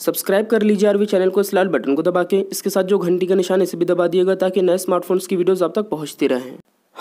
subscribe कर लीजिए RV channel को इस लाल बटन को दबा के इसके साथ जो घंटी का निशान इसे भी दबा दिएगा ताकि नए स्मार्टफोन्स की वीडियोस आप तक पहुंचती रहें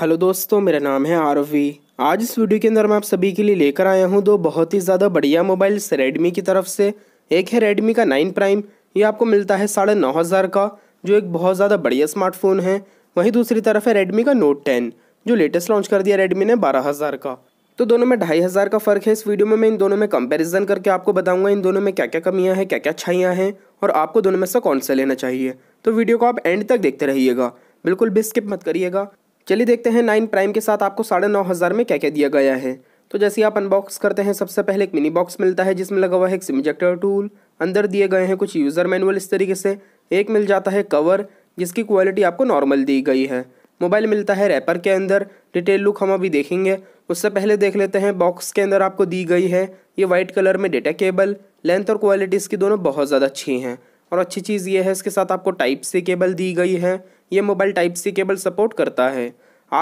हेलो दोस्तों मेरा नाम है आरवी आज इस वीडियो के अंदर मैं आप सभी के लिए लेकर आया हूँ दो बहुत ही ज़्यादा बढ़िया मोबाइल्स रेडमी की तरफ से एक है रेडमी का नाइन प्राइम ये आपको मिलता है साढ़े नौ हज़ार का जो एक बहुत ज़्यादा बढ़िया स्मार्टफोन है वहीं दूसरी तरफ है रेडमी का नोट टेन जो लेटेस्ट लॉन्च कर दिया रेडमी ने बारह हज़ार का तो दोनों में ढाई हज़ार का फ़र्क है इस वीडियो में मैं इन दोनों में कंपैरिजन करके आपको बताऊंगा इन दोनों में क्या क्या कमियां हैं क्या क्या अच्छाइयाँ हैं और आपको दोनों में से कौन सा लेना चाहिए तो वीडियो को आप एंड तक देखते रहिएगा बिल्कुल भी स्किप मत करिएगा चलिए देखते हैं नाइन प्राइम के साथ आपको साढ़े नौ हज़ार में क्या क्या दिया गया है तो जैसे आप अनबॉक्स करते हैं सबसे पहले एक मिनी बॉक्स मिलता है जिसमें लगा हुआ है एक सिमजेक्टर टूल अंदर दिए गए हैं कुछ यूज़र मैनुअल इस तरीके से एक मिल जाता है कवर जिसकी क्वालिटी आपको नॉर्मल दी गई है मोबाइल मिलता है रैपर के अंदर डिटेल लुक हम अभी देखेंगे उससे पहले देख लेते हैं बॉक्स के अंदर आपको दी गई है ये वाइट कलर में डेटा केबल लेंथ और क्वालिटी इसकी दोनों बहुत ज़्यादा अच्छी हैं और अच्छी चीज़ ये है इसके साथ आपको टाइप सी केबल दी गई है ये mobile type C cable support करता है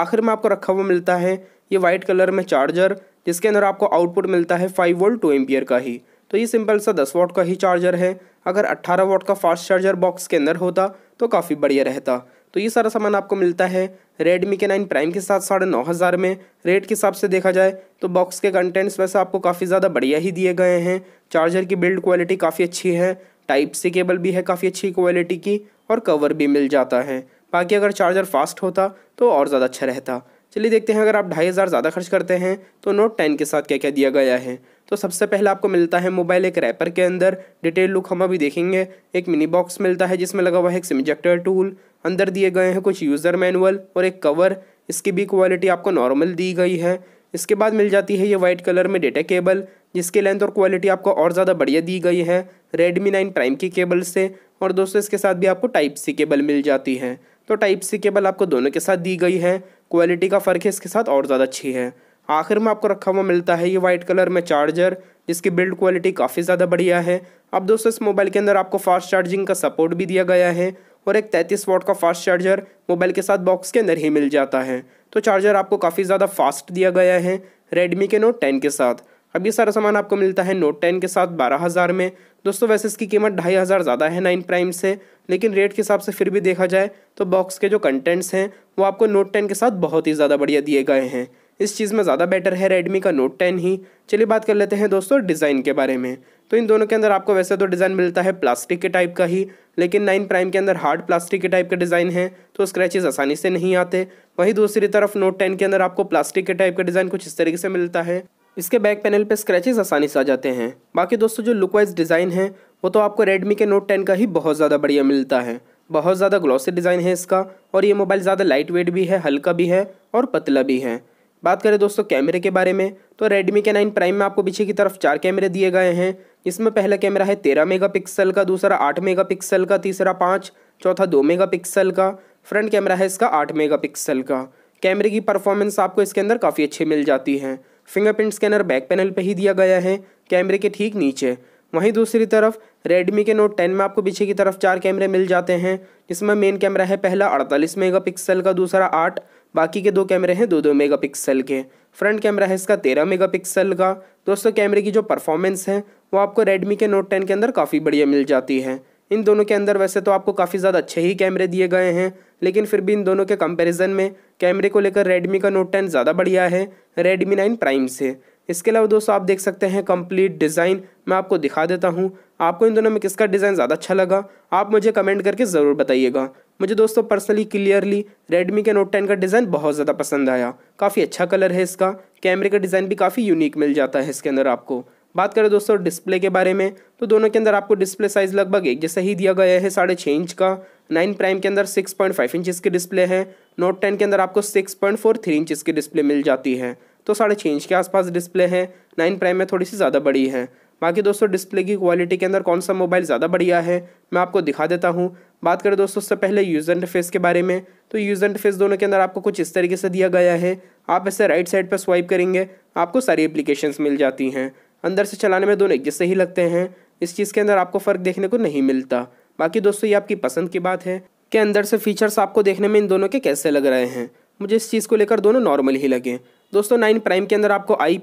आखिर में आपको रखा हुआ मिलता है ये वाइट कलर में चार्जर जिसके अंदर आपको आउटपुट मिलता है फाइव वोल्ट टू एम्पियर का ही तो ये सिंपल सा दस वॉट का ही चार्जर है अगर अट्ठारह वॉट का फास्ट चार्जर बॉक्स के अंदर होता तो काफ़ी बढ़िया रहता तो ये सारा सामान आपको मिलता है रेडमी के नाइन प्राइम के साथ साढ़े नौ हज़ार में रेट के हिसाब से देखा जाए तो बॉक्स के कंटेंट्स वैसे आपको काफ़ी ज़्यादा बढ़िया ही दिए गए हैं चार्जर की बिल्ड क्वालिटी काफ़ी अच्छी है टाइप सी केबल भी है काफ़ी अच्छी क्वालिटी की और कवर भी मिल जाता है बाकी अगर चार्जर फास्ट होता तो और ज़्यादा अच्छा रहता चलिए देखते हैं अगर आप ढाई हज़ार ज़्यादा खर्च करते हैं तो नोट टेन के साथ क्या क्या दिया गया है तो सबसे पहले आपको मिलता है मोबाइल एक रैपर के अंदर डिटेल लुक हम अभी देखेंगे एक मिनी बॉक्स मिलता है जिसमें लगा हुआ है एक सिमजेक्टर टूल अंदर दिए गए हैं कुछ यूज़र मैनुअल और एक कवर इसकी भी क्वालिटी आपको नॉर्मल दी गई है इसके बाद मिल जाती है ये वाइट कलर में डेटा केबल जिसकी लेंथ और क्वालिटी आपको और ज़्यादा बढ़िया दी गई है रेडमी नाइन प्राइम की केबल से और दोस्तों इसके साथ भी आपको टाइप सी केबल मिल जाती है तो टाइप सी केबल आपको दोनों के साथ दी गई है क्वालिटी का फ़र्क है इसके साथ और ज़्यादा अच्छी है आखिर में आपको रखा हुआ मिलता है ये वाइट कलर में चार्जर जिसकी बिल्ड क्वालिटी काफ़ी ज़्यादा बढ़िया है अब दोस्तों इस मोबाइल के अंदर आपको फास्ट चार्जिंग का सपोर्ट भी दिया गया है और एक 33 वॉट का फास्ट चार्जर मोबाइल के साथ बॉक्स के अंदर ही मिल जाता है तो चार्जर आपको काफ़ी ज़्यादा फास्ट दिया गया है रेडमी के नोट टेन के साथ अब ये सारा सामान आपको मिलता है नोट टेन के साथ बारह हज़ार में दोस्तों वैसे इसकी कीमत ढाई हज़ार ज़्यादा है नाइन प्राइम से लेकिन रेट के हिसाब से फिर भी देखा जाए तो बॉक्स के जो कंटेंट्स हैं वो आपको नोट टेन के साथ बहुत ही ज़्यादा बढ़िया दिए गए हैं इस चीज़ में ज़्यादा बेटर है रेडमी का नोट टेन ही चलिए बात कर लेते हैं दोस्तों डिज़ाइन के बारे में तो इन दोनों के अंदर आपको वैसे तो डिज़ाइन मिलता है प्लास्टिक के टाइप का ही लेकिन नाइन प्राइम के अंदर हार्ड प्लास्टिक के टाइप का डिज़ाइन है तो स्क्रैचेज आसानी से नहीं आते वहीं दूसरी तरफ नोट टेन के अंदर आपको प्लास्टिक के टाइप का डिज़ाइन कुछ इस तरीके से मिलता है इसके बैक पैनल पे स्क्रैचेस आसानी से आ जाते हैं बाकी दोस्तों जो लुक वाइज डिज़ाइन है वो तो आपको रेडमी के नोट टेन का ही बहुत ज़्यादा बढ़िया मिलता है बहुत ज़्यादा ग्लॉसी डिज़ाइन है इसका और ये मोबाइल ज़्यादा लाइट वेट भी है हल्का भी है और पतला भी है बात करें दोस्तों कैमरे के बारे में तो रेडमी के नाइन प्राइम में आपको पीछे की तरफ चार कैमरे दिए गए हैं इसमें पहला कैमरा है तेरह पिक्सल का दूसरा आठ पिक्सल का तीसरा पाँच चौथा दो पिक्सल का फ्रंट कैमरा है इसका आठ पिक्सल का कैमरे की परफॉर्मेंस आपको इसके अंदर काफ़ी अच्छी मिल जाती है फिंगरप्रिंट स्कैनर बैक पैनल पे ही दिया गया है कैमरे के ठीक नीचे वहीं दूसरी तरफ रेडमी के नोट 10 में आपको पीछे की तरफ चार कैमरे मिल जाते हैं जिसमें मेन कैमरा है पहला 48 मेगापिक्सल का दूसरा 8 बाकी के दो कैमरे हैं दो दो मेगापिक्सल के फ्रंट कैमरा है इसका 13 मेगापिक्सल का दोस्तों कैमरे की जो परफॉर्मेंस है वो आपको रेडमी के नोट टेन के अंदर काफ़ी बढ़िया मिल जाती है इन दोनों के अंदर वैसे तो आपको काफ़ी ज़्यादा अच्छे ही कैमरे दिए गए हैं लेकिन फिर भी इन दोनों के कंपेरिजन में कैमरे को लेकर रेडमी का नोट टेन ज़्यादा बढ़िया है रेडमी नाइन प्राइम से इसके अलावा दोस्तों आप देख सकते हैं कंप्लीट डिज़ाइन मैं आपको दिखा देता हूँ आपको इन दोनों में किसका डिज़ाइन ज़्यादा अच्छा लगा आप मुझे कमेंट करके ज़रूर बताइएगा मुझे दोस्तों पर्सनली क्लियरली रेडमी के नोट टेन का डिज़ाइन बहुत ज़्यादा पसंद आया काफ़ी अच्छा कलर है इसका कैमरे का डिज़ाइन भी काफ़ी यूनिक मिल जाता है इसके अंदर आपको बात करें दोस्तों डिस्प्ले के बारे में तो दोनों के अंदर आपको डिस्प्ले साइज़ लगभग एक जैसा ही दिया गया है साढ़े छः इंच का नाइन प्राइम के अंदर सिक्स पॉइंट फाइव इंचज़ की डिस्प्ले है नोट टेन के अंदर आपको six point four three inches की डिस्प्ले मिल जाती है तो साढ़े छः इंच के आसपास डिस्प्ले है नाइन प्राइम में थोड़ी सी ज़्यादा बड़ी है बाकी दोस्तों डिस्प्ले की क्वालिटी के अंदर कौन सा मोबाइल ज़्यादा बढ़िया है मैं आपको दिखा देता हूँ बात करें दोस्तों उससे पहले एंड इंटरफेस के बारे में तो एंड इंटरफेस दोनों के अंदर आपको कुछ इस तरीके से दिया गया है आप ऐसे राइट साइड पर स्वाइप करेंगे आपको सारी एप्लीकेशंस मिल जाती हैं अंदर से चलाने में दोनों एक जैसे ही लगते हैं इस चीज़ के अंदर आपको फ़र्क देखने को नहीं मिलता बाकी दोस्तों ये आपकी पसंद की बात है कि अंदर से फीचर्स आपको देखने में इन दोनों के कैसे लग रहे हैं मुझे इस चीज़ को लेकर दोनों नॉर्मल ही लगे दोस्तों नाइन प्राइम के अंदर आपको I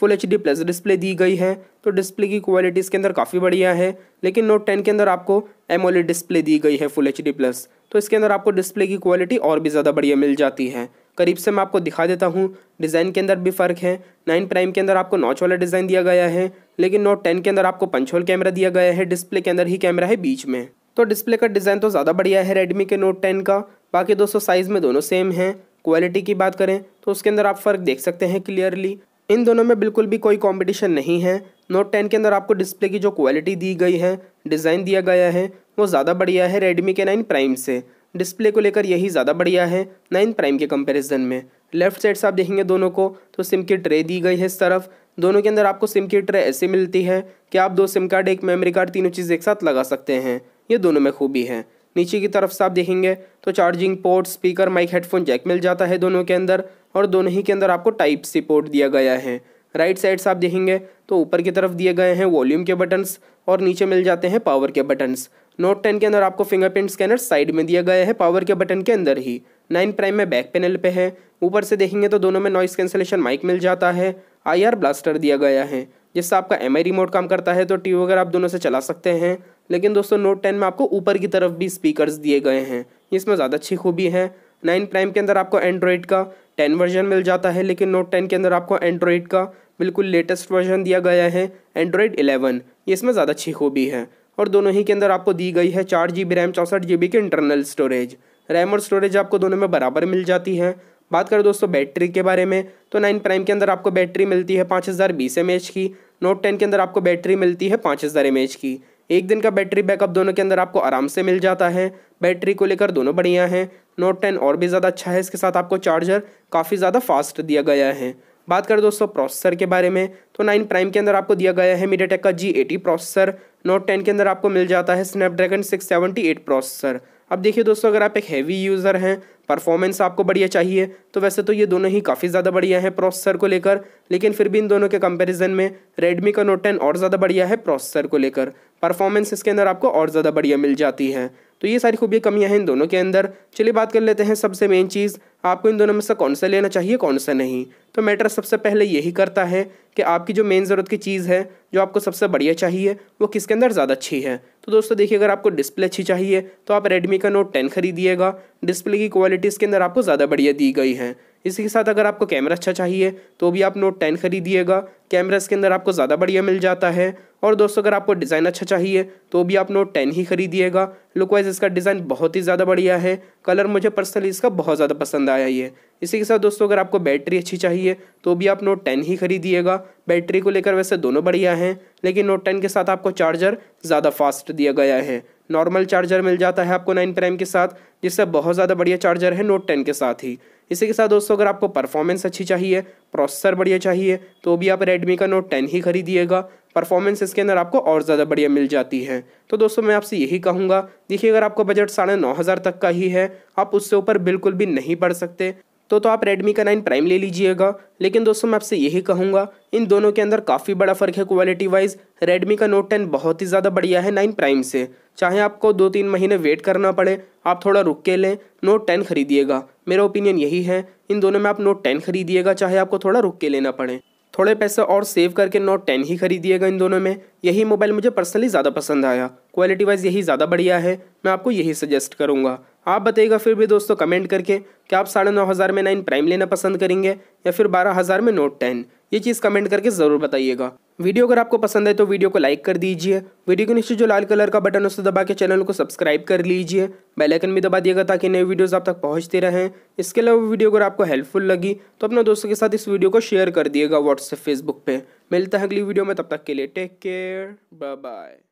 full H plus display दी गई है तो डिस्प्ले की क्वालिटी इसके अंदर काफ़ी बढ़िया है लेकिन नोट टेन के अंदर आपको एम डिस्प्ले दी गई है फुल एच प्लस तो इसके अंदर आपको डिस्प्ले की क्वालिटी और भी ज़्यादा बढ़िया मिल जाती है करीब से मैं आपको दिखा देता हूँ डिज़ाइन के अंदर भी फ़र्क है नाइन प्राइम के अंदर आपको नॉच वाला डिज़ाइन दिया गया है लेकिन नोट टेन के अंदर आपको पंचोल कैमरा दिया गया है डिस्प्ले के अंदर ही कैमरा है बीच में तो डिस्प्ले का डिज़ाइन तो ज़्यादा बढ़िया है रेडमी के नोट टेन का बाकी दोस्तों साइज़ में दोनों सेम है क्वालिटी की बात करें तो उसके अंदर आप फ़र्क देख सकते हैं क्लियरली इन दोनों में बिल्कुल भी कोई कॉम्पिटिशन नहीं है नोट टेन के अंदर आपको डिस्प्ले की जो क्वालिटी दी गई है डिज़ाइन दिया गया है वो ज़्यादा बढ़िया है रेडमी के नाइन प्राइम से डिस्प्ले को लेकर यही ज़्यादा बढ़िया है नाइन प्राइम के कंपैरिजन में लेफ्ट साइड से आप देखेंगे दोनों को तो सिम की ट्रे दी गई है इस तरफ दोनों के अंदर आपको सिम की ट्रे ऐसे मिलती है कि आप दो सिम कार्ड एक मेमोरी कार्ड तीनों चीज़ एक साथ लगा सकते हैं ये दोनों में खूबी है नीचे की तरफ से आप देखेंगे तो charging port speaker mic headphone jack मिल जाता है दोनों के अंदर और दोनों ही के अंदर आपको टाइप सी पोर्ट दिया गया है राइट साइड से आप देखेंगे तो ऊपर की तरफ दिए गए हैं वॉल्यूम के बटन्स और नीचे मिल जाते हैं पावर के बटन्स नोट टेन के अंदर आपको फिंगरप्रिंट स्कैनर साइड में दिया गया है पावर के बटन के अंदर ही नाइन प्राइम में बैक पैनल पे है ऊपर से देखेंगे तो दोनों में नॉइस कैंसलेशन माइक मिल जाता है आईआर ब्लास्टर दिया गया है जिससे आपका एम रिमोट काम करता है तो टी वगैरह आप दोनों से चला सकते हैं लेकिन दोस्तों नोट टेन में आपको ऊपर की तरफ भी स्पीकर दिए गए हैं इसमें ज़्यादा अच्छी खूबी है नाइन प्राइम के अंदर आपको एंड्रॉयड का टेन वर्जन मिल जाता है लेकिन नोट टेन के अंदर आपको एंड्रॉयड का बिल्कुल लेटेस्ट वर्जन दिया गया है एंड्रॉयड ये इसमें ज़्यादा अच्छी खूबी है और दोनों ही के अंदर आपको दी गई है चार जी बी रैम चौंसठ जी बी की इंटरनल स्टोरेज रैम और स्टोरेज आपको दोनों में बराबर मिल जाती है बात करें दोस्तों बैटरी के बारे में तो नाइन प्राइम के अंदर आपको बैटरी मिलती है पाँच हज़ार बीस एम एच की नोट टेन के अंदर आपको बैटरी मिलती है पाँच हज़ार एम एच की एक दिन का बैटरी बैकअप दोनों के अंदर आपको आराम से मिल जाता है बैटरी को लेकर दोनों बढ़िया हैं नोट टेन और भी ज़्यादा अच्छा है इसके साथ आपको चार्जर काफ़ी ज़्यादा फास्ट दिया गया है बात करें दोस्तों प्रोसेसर के बारे में तो नाइन प्राइम के अंदर आपको दिया गया है मीडिया का G eighty processor note ten के अंदर आपको मिल जाता है Snapdragon six seventy eight processor अब देखिए दोस्तों अगर आप एक हैवी यूज़र हैं परफॉर्मेंस आपको बढ़िया चाहिए तो वैसे तो ये दोनों ही काफ़ी ज़्यादा बढ़िया है प्रोसेसर को लेकर लेकिन फिर भी इन दोनों के कंपैरिजन में रेडमी का नोट टेन और ज़्यादा बढ़िया है प्रोसेसर को लेकर परफॉर्मेंस इसके अंदर आपको और ज़्यादा बढ़िया मिल जाती है तो ये सारी खूबियाँ कमियाँ हैं इन दोनों के अंदर चलिए बात कर लेते हैं सबसे मेन चीज़ आपको इन दोनों में से कौन सा लेना चाहिए कौन सा नहीं तो मैटर सबसे पहले यही करता है कि आपकी जो मेन ज़रूरत की चीज़ है जो आपको सबसे बढ़िया चाहिए वो किसके अंदर ज़्यादा अच्छी है तो दोस्तों देखिए अगर आपको डिस्प्ले अच्छी चाहिए तो आप रेडमी का नोट टेन खरीदिएगा डिस्प्ले की क्वालिटी इसके अंदर आपको ज़्यादा बढ़िया दी गई है इसी के साथ अगर आपको कैमरा अच्छा चाहिए तो भी आप नोट टेन खरीदिएगा कैमरा इसके अंदर आपको ज़्यादा बढ़िया मिल जाता है और दोस्तों अगर आपको डिज़ाइन अच्छा चाहिए तो भी आप नोट टेन ही खरीदिएगा लुक वाइज इसका डिज़ाइन बहुत ही ज़्यादा बढ़िया है कलर मुझे पर्सनली इसका बहुत ज़्यादा पसंद आया ये इसी के साथ दोस्तों अगर आपको बैटरी अच्छी चाहिए तो भी आप नोट टेन ही खरीदिएगा बैटरी को लेकर वैसे दोनों बढ़िया हैं लेकिन नोट टेन के साथ आपको चार्जर ज़्यादा फास्ट दिया गया है नॉर्मल चार्जर मिल जाता है आपको नाइन प्राइम के साथ जिससे बहुत ज़्यादा बढ़िया चार्जर है नोट टेन के साथ ही इसी के साथ दोस्तों अगर आपको परफॉर्मेंस अच्छी चाहिए प्रोसेसर बढ़िया चाहिए तो भी आप रेडमी का नोट टेन ही खरीदिएगा परफॉर्मेंस इसके अंदर आपको और ज़्यादा बढ़िया मिल जाती है तो दोस्तों मैं आपसे यही कहूँगा देखिए अगर आपका बजट साढ़े नौ हज़ार तक का ही है आप उससे ऊपर बिल्कुल भी नहीं बढ़ सकते तो तो आप Redmi का नाइन प्राइम ले लीजिएगा लेकिन दोस्तों मैं आपसे यही कहूँगा इन दोनों के अंदर काफ़ी बड़ा फ़र्क है क्वालिटी वाइज Redmi का नोट टेन बहुत ही ज़्यादा बढ़िया है नाइन प्राइम से चाहे आपको दो तीन महीने वेट करना पड़े आप थोड़ा रुक के लें नोट टेन खरीदिएगा मेरा ओपिनियन यही है इन दोनों में आप नोट टेन खरीदिएगा चाहे आपको थोड़ा रुक के लेना पड़े थोड़े पैसे और सेव करके नोट टेन ही खरीदिएगा इन दोनों में यही मोबाइल मुझे पर्सनली ज़्यादा पसंद आया क्वालिटी वाइज यही ज़्यादा बढ़िया है मैं आपको यही सजेस्ट करूँगा आप बताइएगा फिर भी दोस्तों कमेंट करके कि आप साढ़े नौ हज़ार में नाइन प्राइम लेना पसंद करेंगे या फिर बारह हज़ार में नोट टेन ये चीज़ कमेंट करके ज़रूर बताइएगा वीडियो अगर आपको पसंद है तो वीडियो को लाइक कर दीजिए वीडियो के नीचे जो लाल कलर का बटन उसे दबा के चैनल को सब्सक्राइब कर लीजिए बेल आइकन भी दबा दिएगा ताकि नए वीडियोज आप तक पहुँचते रहें इसके अलावा वीडियो अगर आपको हेल्पफुल लगी तो अपने दोस्तों के साथ इस वीडियो को शेयर कर दिएगा व्हाट्सएप फेसबुक पर मिलता है अगली वीडियो में तब तक के लिए टेक केयर बाय बाय